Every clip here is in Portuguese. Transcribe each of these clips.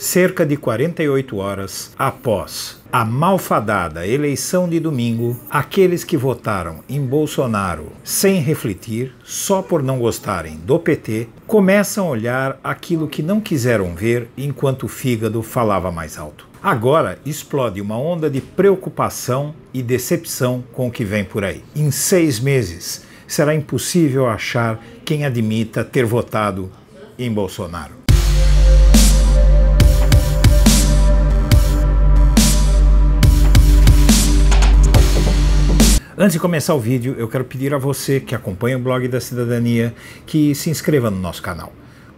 cerca de 48 horas após a malfadada eleição de domingo, aqueles que votaram em Bolsonaro sem refletir, só por não gostarem do PT, começam a olhar aquilo que não quiseram ver enquanto o fígado falava mais alto. Agora explode uma onda de preocupação e decepção com o que vem por aí. Em seis meses, será impossível achar quem admita ter votado em Bolsonaro. Antes de começar o vídeo, eu quero pedir a você que acompanha o blog da cidadania que se inscreva no nosso canal.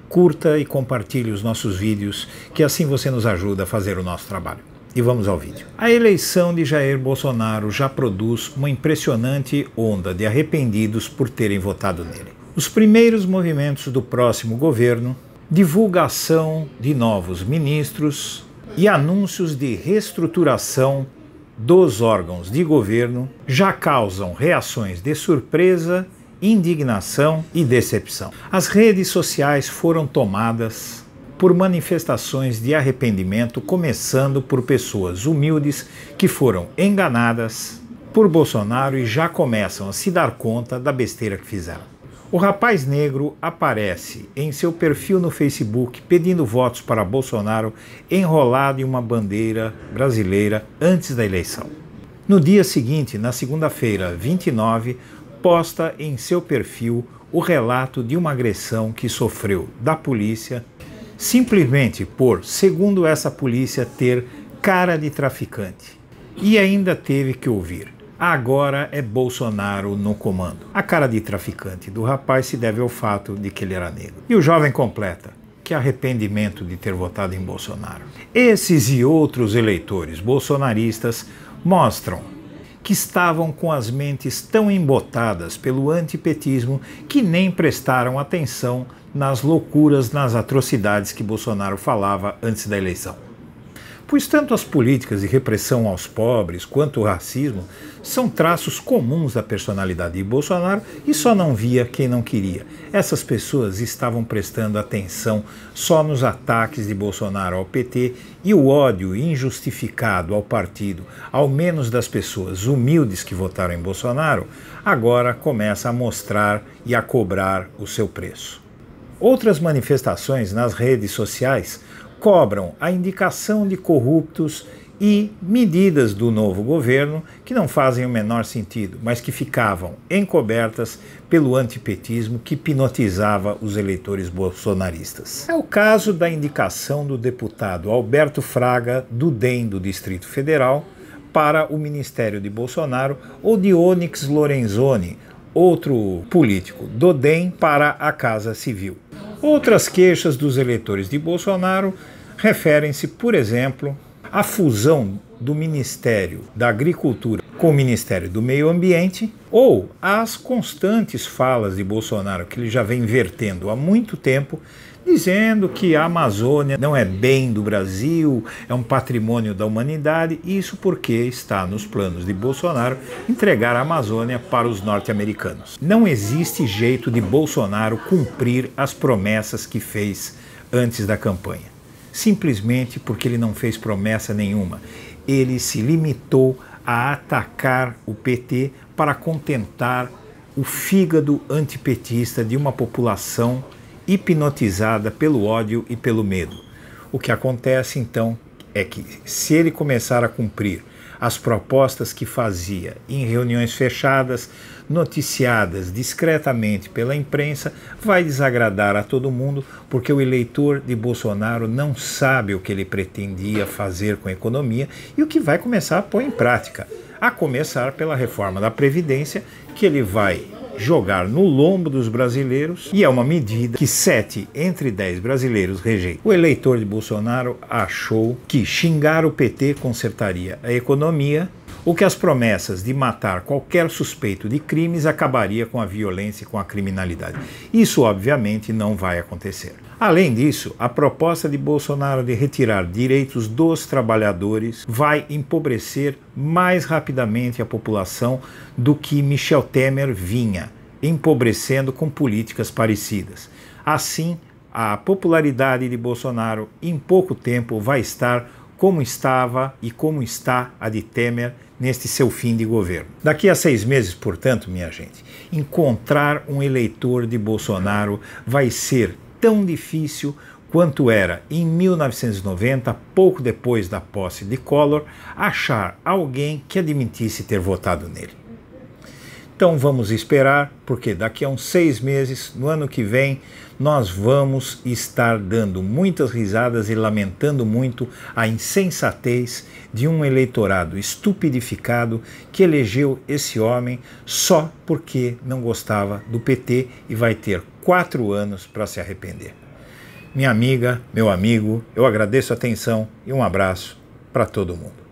Curta e compartilhe os nossos vídeos, que assim você nos ajuda a fazer o nosso trabalho. E vamos ao vídeo. A eleição de Jair Bolsonaro já produz uma impressionante onda de arrependidos por terem votado nele. Os primeiros movimentos do próximo governo, divulgação de novos ministros e anúncios de reestruturação dos órgãos de governo já causam reações de surpresa, indignação e decepção. As redes sociais foram tomadas por manifestações de arrependimento, começando por pessoas humildes que foram enganadas por Bolsonaro e já começam a se dar conta da besteira que fizeram. O rapaz negro aparece em seu perfil no Facebook pedindo votos para Bolsonaro enrolado em uma bandeira brasileira antes da eleição. No dia seguinte, na segunda-feira, 29, posta em seu perfil o relato de uma agressão que sofreu da polícia simplesmente por, segundo essa polícia, ter cara de traficante. E ainda teve que ouvir Agora é Bolsonaro no comando. A cara de traficante do rapaz se deve ao fato de que ele era negro. E o jovem completa: que arrependimento de ter votado em Bolsonaro. Esses e outros eleitores bolsonaristas mostram que estavam com as mentes tão embotadas pelo antipetismo que nem prestaram atenção nas loucuras, nas atrocidades que Bolsonaro falava antes da eleição pois tanto as políticas de repressão aos pobres quanto o racismo são traços comuns da personalidade de Bolsonaro e só não via quem não queria. Essas pessoas estavam prestando atenção só nos ataques de Bolsonaro ao PT e o ódio injustificado ao partido, ao menos das pessoas humildes que votaram em Bolsonaro, agora começa a mostrar e a cobrar o seu preço. Outras manifestações nas redes sociais cobram a indicação de corruptos e medidas do novo governo que não fazem o menor sentido, mas que ficavam encobertas pelo antipetismo que hipnotizava os eleitores bolsonaristas. É o caso da indicação do deputado Alberto Fraga, do DEM do Distrito Federal, para o Ministério de Bolsonaro, ou de Onyx Lorenzoni, outro político do DEM, para a Casa Civil. Outras queixas dos eleitores de Bolsonaro referem-se, por exemplo, à fusão do Ministério da Agricultura com o Ministério do Meio Ambiente ou às constantes falas de Bolsonaro que ele já vem vertendo há muito tempo dizendo que a Amazônia não é bem do Brasil, é um patrimônio da humanidade, isso porque está nos planos de Bolsonaro entregar a Amazônia para os norte-americanos. Não existe jeito de Bolsonaro cumprir as promessas que fez antes da campanha, simplesmente porque ele não fez promessa nenhuma. Ele se limitou a atacar o PT para contentar o fígado antipetista de uma população hipnotizada pelo ódio e pelo medo. O que acontece então é que, se ele começar a cumprir as propostas que fazia em reuniões fechadas, noticiadas discretamente pela imprensa, vai desagradar a todo mundo, porque o eleitor de Bolsonaro não sabe o que ele pretendia fazer com a economia e o que vai começar a pôr em prática, a começar pela reforma da Previdência, que ele vai jogar no lombo dos brasileiros e é uma medida que 7 entre 10 brasileiros rejeitam. O eleitor de Bolsonaro achou que xingar o PT consertaria a economia o que as promessas de matar qualquer suspeito de crimes acabaria com a violência e com a criminalidade. Isso, obviamente, não vai acontecer. Além disso, a proposta de Bolsonaro de retirar direitos dos trabalhadores vai empobrecer mais rapidamente a população do que Michel Temer vinha, empobrecendo com políticas parecidas. Assim, a popularidade de Bolsonaro em pouco tempo vai estar como estava e como está a de Temer neste seu fim de governo. Daqui a seis meses, portanto, minha gente, encontrar um eleitor de Bolsonaro vai ser tão difícil quanto era, em 1990, pouco depois da posse de Collor, achar alguém que admitisse ter votado nele. Então vamos esperar, porque daqui a uns seis meses, no ano que vem, nós vamos estar dando muitas risadas e lamentando muito a insensatez de um eleitorado estupidificado que elegeu esse homem só porque não gostava do PT e vai ter quatro anos para se arrepender. Minha amiga, meu amigo, eu agradeço a atenção e um abraço para todo mundo.